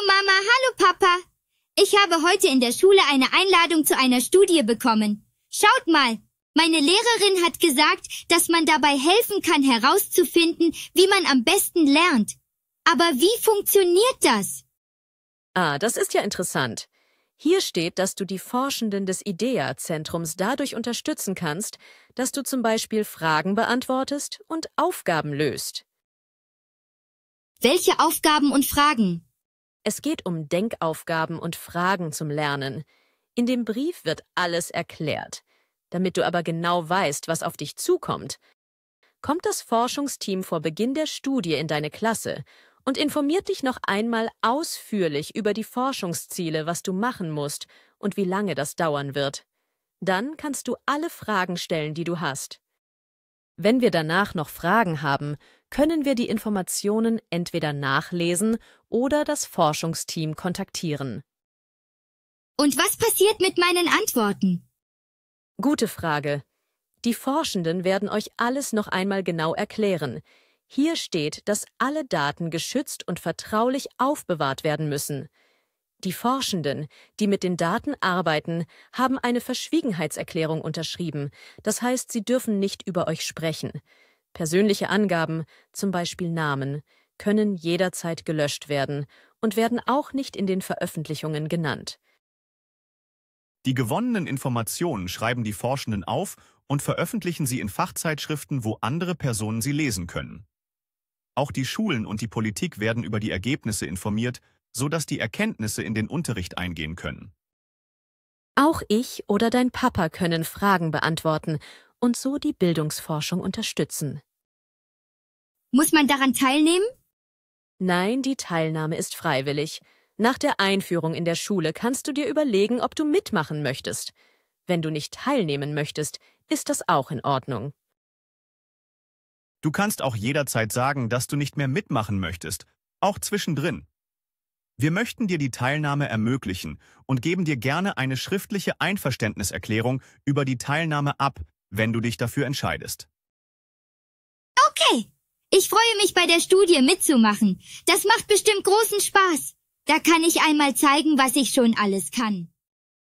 Hallo Mama, hallo Papa. Ich habe heute in der Schule eine Einladung zu einer Studie bekommen. Schaut mal. Meine Lehrerin hat gesagt, dass man dabei helfen kann herauszufinden, wie man am besten lernt. Aber wie funktioniert das? Ah, das ist ja interessant. Hier steht, dass du die Forschenden des IDEA-Zentrums dadurch unterstützen kannst, dass du zum Beispiel Fragen beantwortest und Aufgaben löst. Welche Aufgaben und Fragen? Es geht um Denkaufgaben und Fragen zum Lernen. In dem Brief wird alles erklärt. Damit du aber genau weißt, was auf dich zukommt, kommt das Forschungsteam vor Beginn der Studie in deine Klasse und informiert dich noch einmal ausführlich über die Forschungsziele, was du machen musst und wie lange das dauern wird. Dann kannst du alle Fragen stellen, die du hast. Wenn wir danach noch Fragen haben, können wir die Informationen entweder nachlesen oder das Forschungsteam kontaktieren. Und was passiert mit meinen Antworten? Gute Frage. Die Forschenden werden euch alles noch einmal genau erklären. Hier steht, dass alle Daten geschützt und vertraulich aufbewahrt werden müssen. Die Forschenden, die mit den Daten arbeiten, haben eine Verschwiegenheitserklärung unterschrieben. Das heißt, sie dürfen nicht über euch sprechen. Persönliche Angaben, zum Beispiel Namen, können jederzeit gelöscht werden und werden auch nicht in den Veröffentlichungen genannt. Die gewonnenen Informationen schreiben die Forschenden auf und veröffentlichen sie in Fachzeitschriften, wo andere Personen sie lesen können. Auch die Schulen und die Politik werden über die Ergebnisse informiert, sodass die Erkenntnisse in den Unterricht eingehen können. Auch ich oder dein Papa können Fragen beantworten und so die Bildungsforschung unterstützen. Muss man daran teilnehmen? Nein, die Teilnahme ist freiwillig. Nach der Einführung in der Schule kannst du dir überlegen, ob du mitmachen möchtest. Wenn du nicht teilnehmen möchtest, ist das auch in Ordnung. Du kannst auch jederzeit sagen, dass du nicht mehr mitmachen möchtest, auch zwischendrin. Wir möchten dir die Teilnahme ermöglichen und geben dir gerne eine schriftliche Einverständniserklärung über die Teilnahme ab, wenn du dich dafür entscheidest. Okay, ich freue mich bei der Studie mitzumachen. Das macht bestimmt großen Spaß. Da kann ich einmal zeigen, was ich schon alles kann.